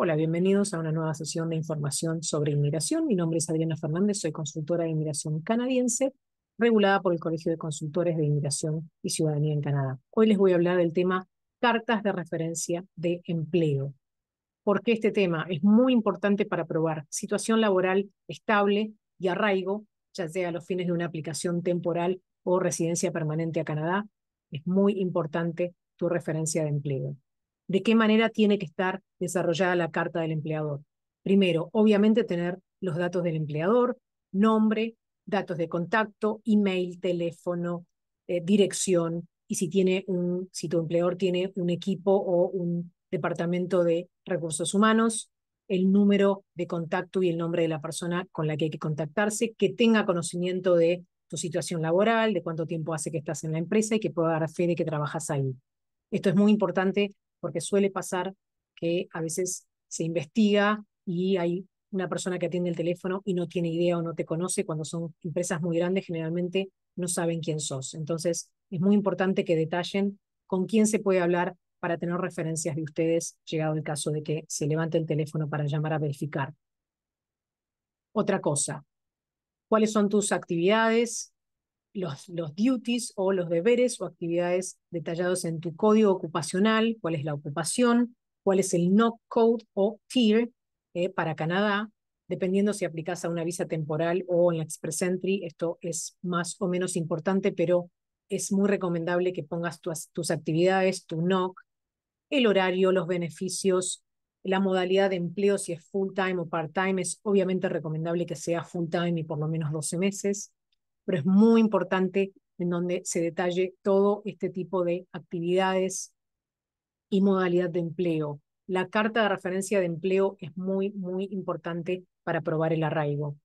Hola, bienvenidos a una nueva sesión de información sobre inmigración. Mi nombre es Adriana Fernández, soy consultora de inmigración canadiense, regulada por el Colegio de Consultores de Inmigración y Ciudadanía en Canadá. Hoy les voy a hablar del tema cartas de referencia de empleo. Porque este tema es muy importante para probar situación laboral estable y arraigo, ya sea a los fines de una aplicación temporal o residencia permanente a Canadá. Es muy importante tu referencia de empleo de qué manera tiene que estar desarrollada la carta del empleador. Primero, obviamente tener los datos del empleador, nombre, datos de contacto, email, teléfono, eh, dirección, y si, tiene un, si tu empleador tiene un equipo o un departamento de recursos humanos, el número de contacto y el nombre de la persona con la que hay que contactarse, que tenga conocimiento de tu situación laboral, de cuánto tiempo hace que estás en la empresa y que pueda dar fe de que trabajas ahí. Esto es muy importante porque suele pasar que a veces se investiga y hay una persona que atiende el teléfono y no tiene idea o no te conoce. Cuando son empresas muy grandes, generalmente no saben quién sos. Entonces, es muy importante que detallen con quién se puede hablar para tener referencias de ustedes, llegado el caso de que se levante el teléfono para llamar a verificar. Otra cosa, ¿cuáles son tus actividades? los, duties o los deberes o actividades detallados en tu código ocupacional, cuál es la ocupación, cuál es el NOC code o tier eh, para Canadá, dependiendo si aplicas a una visa temporal o en la Express Entry, esto es más o menos importante, pero es muy recomendable que pongas tus, tus actividades, tu NOC, el horario, los beneficios, la modalidad de empleo, si es full time o part time, es obviamente recomendable que sea full time y por lo menos 12 meses pero es muy importante en donde se detalle todo este tipo de actividades y modalidad de empleo. La carta de referencia de empleo es muy, muy importante para probar el arraigo.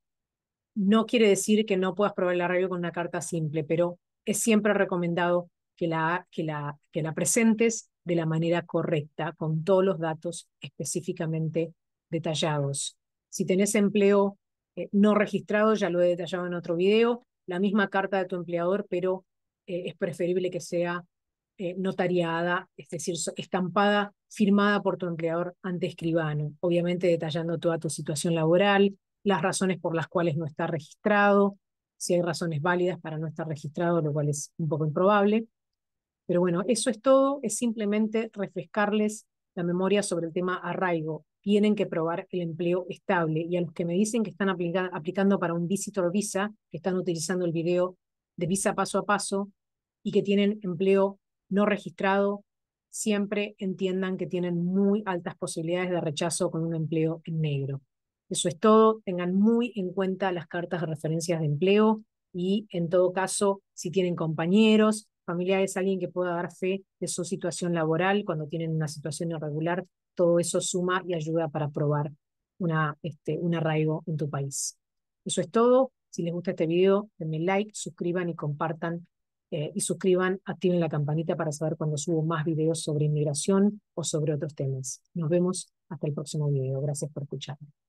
No quiere decir que no puedas probar el arraigo con una carta simple, pero es siempre recomendado que la, que la, que la presentes de la manera correcta, con todos los datos específicamente detallados. Si tenés empleo eh, no registrado, ya lo he detallado en otro video, la misma carta de tu empleador, pero eh, es preferible que sea eh, notariada, es decir, estampada, firmada por tu empleador ante escribano, obviamente detallando toda tu situación laboral, las razones por las cuales no está registrado, si hay razones válidas para no estar registrado, lo cual es un poco improbable. Pero bueno, eso es todo, es simplemente refrescarles la memoria sobre el tema arraigo tienen que probar el empleo estable. Y a los que me dicen que están aplicando para un visitor visa, que están utilizando el video de visa paso a paso y que tienen empleo no registrado, siempre entiendan que tienen muy altas posibilidades de rechazo con un empleo en negro. Eso es todo. Tengan muy en cuenta las cartas de referencias de empleo y en todo caso, si tienen compañeros, familiares, alguien que pueda dar fe de su situación laboral cuando tienen una situación irregular, todo eso suma y ayuda para probar una, este, un arraigo en tu país. Eso es todo. Si les gusta este video, denme like, suscriban y compartan. Eh, y suscriban, activen la campanita para saber cuando subo más videos sobre inmigración o sobre otros temas. Nos vemos hasta el próximo video. Gracias por escucharme.